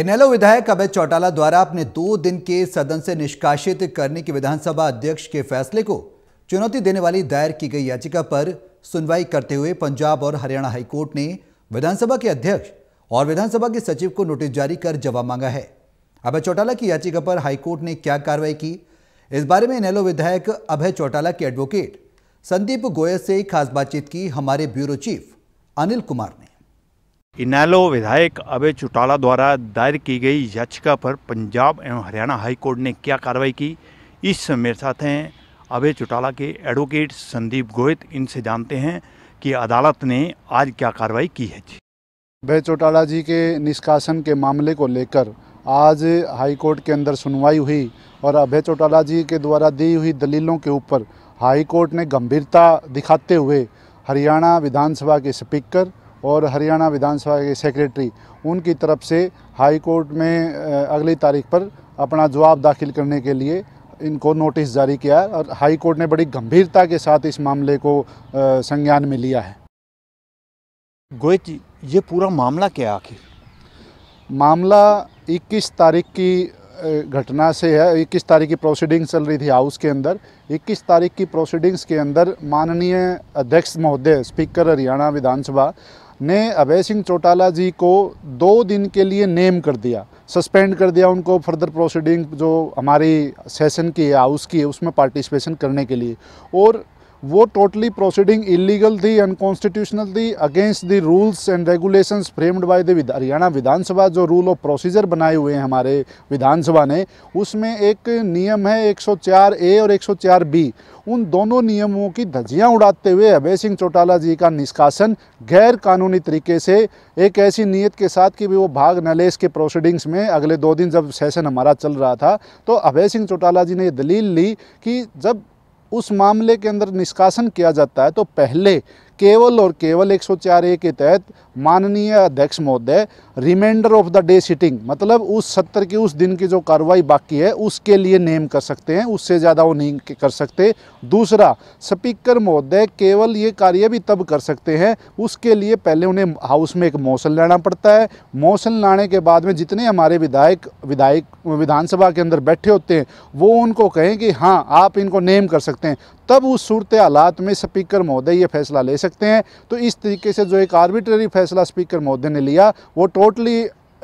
इनेलो विधायक अभय चौटाला द्वारा अपने दो दिन के सदन से निष्कासित करने के विधानसभा अध्यक्ष के फैसले को चुनौती देने वाली दायर की गई याचिका पर सुनवाई करते हुए पंजाब और हरियाणा हाईकोर्ट ने विधानसभा के अध्यक्ष और विधानसभा के सचिव को नोटिस जारी कर जवाब मांगा है अभय चौटाला की याचिका पर हाईकोर्ट ने क्या कार्रवाई की इस बारे में इनेलो विधायक अभय चौटाला के एडवोकेट संदीप गोयल से खास बातचीत की हमारे ब्यूरो चीफ अनिल कुमार ने इनैलो विधायक अभय चौटाला द्वारा दायर की गई याचिका पर पंजाब एवं हरियाणा हाईकोर्ट ने क्या कार्रवाई की इस समय मेरे साथ हैं अभय चौटाला के एडवोकेट संदीप गोहित इनसे जानते हैं कि अदालत ने आज क्या कार्रवाई की है जी अभय चौटाला जी के निष्कासन के मामले को लेकर आज हाईकोर्ट के अंदर सुनवाई हुई और अभय चौटाला जी के द्वारा दी हुई दलीलों के ऊपर हाईकोर्ट ने गंभीरता दिखाते हुए हरियाणा विधानसभा के स्पीकर और हरियाणा विधानसभा के सेक्रेटरी उनकी तरफ से हाई कोर्ट में अगली तारीख पर अपना जवाब दाखिल करने के लिए इनको नोटिस जारी किया है और हाई कोर्ट ने बड़ी गंभीरता के साथ इस मामले को संज्ञान में लिया है गोयत ये पूरा मामला क्या आखिर मामला 21 तारीख की घटना से है 21 तारीख की प्रोसीडिंग चल रही थी हाउस के अंदर 21 तारीख की प्रोसीडिंग्स के अंदर माननीय अध्यक्ष महोदय स्पीकर हरियाणा विधानसभा ने अभय सिंह चौटाला जी को दो दिन के लिए नेम कर दिया सस्पेंड कर दिया उनको फर्दर प्रोसीडिंग जो हमारी सेशन की है हाउस की है उसमें पार्टिसिपेशन करने के लिए और वो टोटली प्रोसीडिंग इलीगल थी अनकॉन्स्टिट्यूशनल थी against the rules and regulations framed by the Haryana Vidhan Sabha जो रूल ऑफ प्रोसीजर बनाए हुए हैं हमारे विधानसभा ने उसमें एक नियम है 104 ए और 104 बी उन दोनों नियमों की धज्जियां उड़ाते हुए अभय सिंह चौटाला जी का निष्कासन गैर कानूनी तरीके से एक ऐसी नीयत के साथ कि भी वो भाग न ले इसके प्रोसीडिंग्स में अगले दो दिन जब सेशन हमारा चल रहा था तो अभय सिंह चौटाला जी ने दलील ली कि जब उस मामले के अंदर निष्कासन किया जाता है तो पहले केवल और केवल 104 ए के तहत माननीय अध्यक्ष महोदय reminder of the day sitting मतलब उस सत्र की उस दिन की जो कार्रवाई बाकी है उसके लिए नेम कर सकते हैं उससे ज़्यादा वो नहीं कर सकते दूसरा स्पीकर महोदय केवल ये कार्य भी तब कर सकते हैं उसके लिए पहले उन्हें हाउस में एक मौसम लाना पड़ता है मौसम लाने के बाद में जितने हमारे विधायक विधायक विधानसभा के अंदर बैठे होते हैं वो उनको कहें कि हाँ आप इनको नेम कर सकते हैं तब उस सूरत हालात में स्पीकर महोदय ये फैसला ले सकते हैं तो इस तरीके से जो एक आर्बिट्ररी फैसला स्पीकर महोदय ने लिया वो टोटली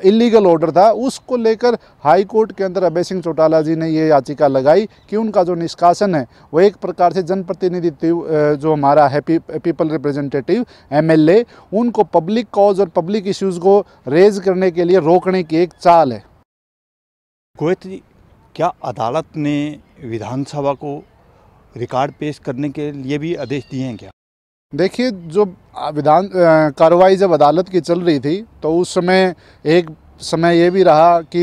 इलीगल ऑर्डर था उसको लेकर हाई कोर्ट के अंदर अभय सिंह चौटाला जी ने ये याचिका लगाई कि उनका जो निष्कासन है वो एक प्रकार से जनप्रतिनिधित्व जो हमारा है पी, पीपल रिप्रेजेंटेटिव एमएलए उनको पब्लिक कॉज और पब्लिक इश्यूज़ को रेज करने के लिए रोकने की एक चाल है गोयत जी क्या अदालत ने विधानसभा को रिकॉर्ड पेश करने के लिए भी आदेश दिए हैं क्या देखिए जो विधान कार्रवाई जब अदालत की चल रही थी तो उस समय एक समय ये भी रहा कि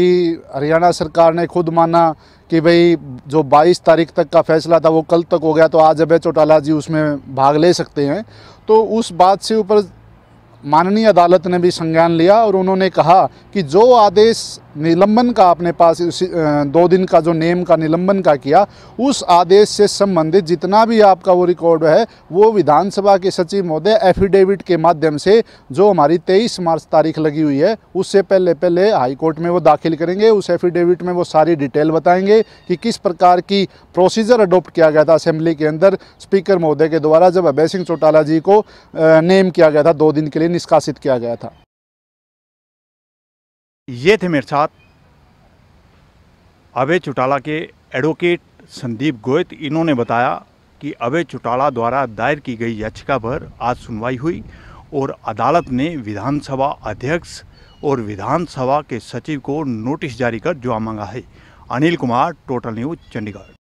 हरियाणा सरकार ने खुद माना कि भाई जो 22 तारीख तक का फैसला था वो कल तक हो गया तो आज अभय चौटाला जी उसमें भाग ले सकते हैं तो उस बात से ऊपर माननीय अदालत ने भी संज्ञान लिया और उन्होंने कहा कि जो आदेश निलंबन का अपने पास दो दिन का जो नेम का निलंबन का किया उस आदेश से संबंधित जितना भी आपका वो रिकॉर्ड है वो विधानसभा के सचिव महोदय एफिडेविट के माध्यम से जो हमारी 23 मार्च तारीख लगी हुई है उससे पहले पहले हाईकोर्ट में वो दाखिल करेंगे उस एफिडेविट में वो सारी डिटेल बताएंगे कि किस प्रकार की प्रोसीजर अडोप्ट किया गया था असेंबली के अंदर स्पीकर महोदय के द्वारा जब अभय सिंह चौटाला जी को नेम किया गया था दो दिन के लिए निष्कासित किया गया था ये थे मेरे साथ अभय चौटाला के एडवोकेट संदीप गोयत इन्होंने बताया कि अभय चौटाला द्वारा दायर की गई याचिका पर आज सुनवाई हुई और अदालत ने विधानसभा अध्यक्ष और विधानसभा के सचिव को नोटिस जारी कर जवाब मांगा है अनिल कुमार टोटल न्यूज चंडीगढ़